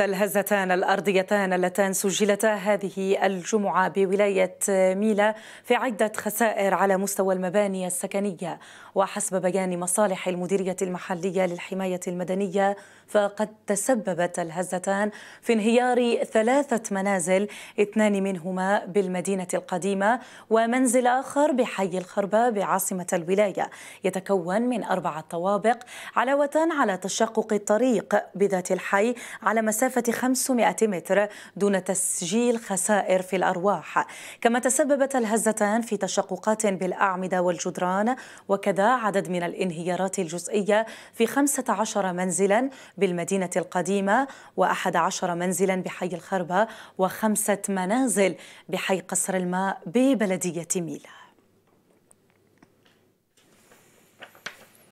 الهزتان الأرضيتان اللتان سجلتا هذه الجمعة بولاية ميلا في عدة خسائر على مستوى المباني السكنية وحسب بيان مصالح المديرية المحلية للحماية المدنية فقد تسببت الهزتان في انهيار ثلاثة منازل اثنان منهما بالمدينة القديمة ومنزل آخر بحي الخربة بعاصمة الولاية يتكون من أربعة طوابق علاوة على تشقق الطريق بذات الحي على مسافة مسافة 500 متر دون تسجيل خسائر في الأرواح كما تسببت الهزتان في تشققات بالأعمدة والجدران وكذا عدد من الانهيارات الجزئية في 15 منزلا بالمدينة القديمة و11 منزلا بحي الخربة وخمسة منازل بحي قصر الماء ببلدية ميلا